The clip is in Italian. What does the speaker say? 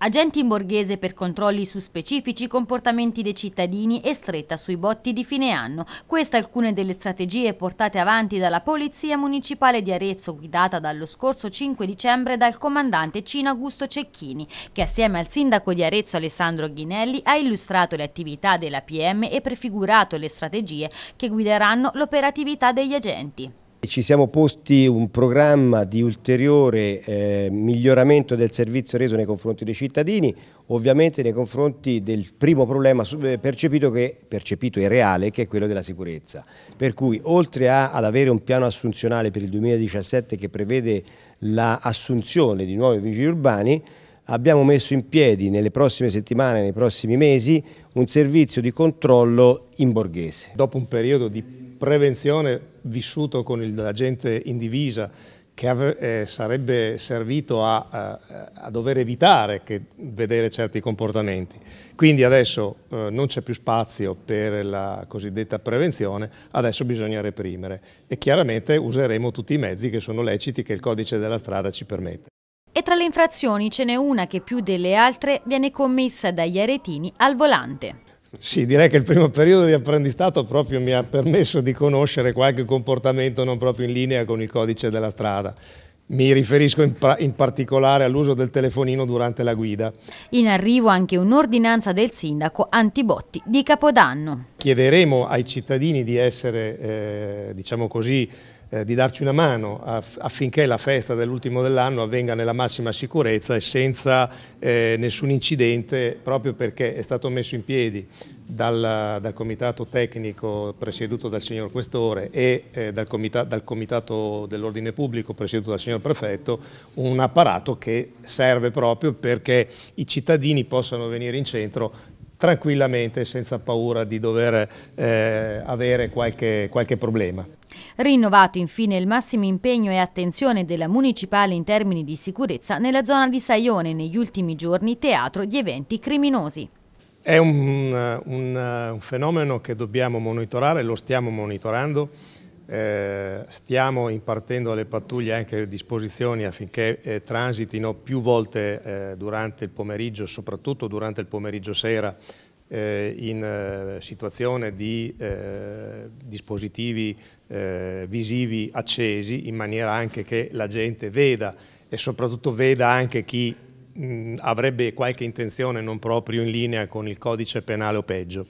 Agenti in borghese per controlli su specifici comportamenti dei cittadini e stretta sui botti di fine anno. Queste alcune delle strategie portate avanti dalla Polizia Municipale di Arezzo, guidata dallo scorso 5 dicembre dal comandante Cino Augusto Cecchini, che assieme al sindaco di Arezzo Alessandro Ghinelli ha illustrato le attività della PM e prefigurato le strategie che guideranno l'operatività degli agenti. Ci siamo posti un programma di ulteriore eh, miglioramento del servizio reso nei confronti dei cittadini, ovviamente nei confronti del primo problema eh, percepito, che, percepito e reale che è quello della sicurezza. Per cui oltre a, ad avere un piano assunzionale per il 2017 che prevede l'assunzione la di nuovi vigili urbani, abbiamo messo in piedi nelle prossime settimane, nei prossimi mesi, un servizio di controllo in borghese. Dopo un periodo di prevenzione vissuto con la gente in divisa che ave, eh, sarebbe servito a, a, a dover evitare che, vedere certi comportamenti. Quindi adesso eh, non c'è più spazio per la cosiddetta prevenzione, adesso bisogna reprimere e chiaramente useremo tutti i mezzi che sono leciti che il codice della strada ci permette. E tra le infrazioni ce n'è una che più delle altre viene commessa dagli aretini al volante. Sì, direi che il primo periodo di apprendistato proprio mi ha permesso di conoscere qualche comportamento non proprio in linea con il codice della strada. Mi riferisco in, in particolare all'uso del telefonino durante la guida. In arrivo anche un'ordinanza del sindaco antibotti di Capodanno. Chiederemo ai cittadini di essere, eh, diciamo così, eh, di darci una mano affinché la festa dell'ultimo dell'anno avvenga nella massima sicurezza e senza eh, nessun incidente proprio perché è stato messo in piedi dal, dal comitato tecnico presieduto dal signor Questore e eh, dal, comita dal comitato dell'ordine pubblico presieduto dal signor Prefetto un apparato che serve proprio perché i cittadini possano venire in centro tranquillamente senza paura di dover eh, avere qualche, qualche problema. Rinnovato infine il massimo impegno e attenzione della municipale in termini di sicurezza nella zona di Saione, negli ultimi giorni teatro di eventi criminosi. È un, un, un fenomeno che dobbiamo monitorare, lo stiamo monitorando, eh, stiamo impartendo alle pattuglie anche disposizioni affinché eh, transitino più volte eh, durante il pomeriggio, soprattutto durante il pomeriggio sera, eh, in eh, situazione di eh, dispositivi eh, visivi accesi in maniera anche che la gente veda e soprattutto veda anche chi mh, avrebbe qualche intenzione non proprio in linea con il codice penale o peggio.